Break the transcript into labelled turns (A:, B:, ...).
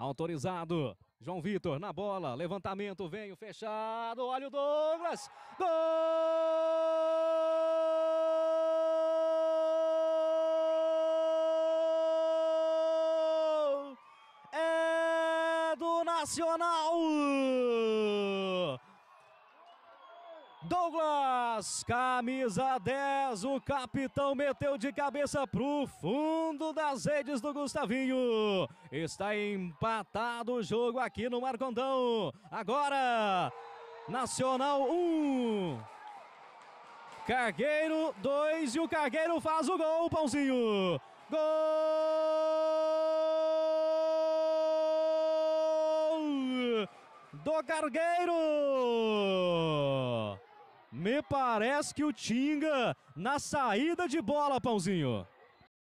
A: Autorizado. João Vitor na bola. Levantamento, vem o fechado. Olha o Douglas. Gol! É do Nacional! Douglas, camisa 10, o capitão meteu de cabeça pro fundo das redes do Gustavinho. Está empatado o jogo aqui no Marcondão. Agora, Nacional 1. Um. Cargueiro 2 e o Cargueiro faz o gol, Pãozinho. Gol do Cargueiro! Me parece que o Tinga na saída de bola, Pãozinho.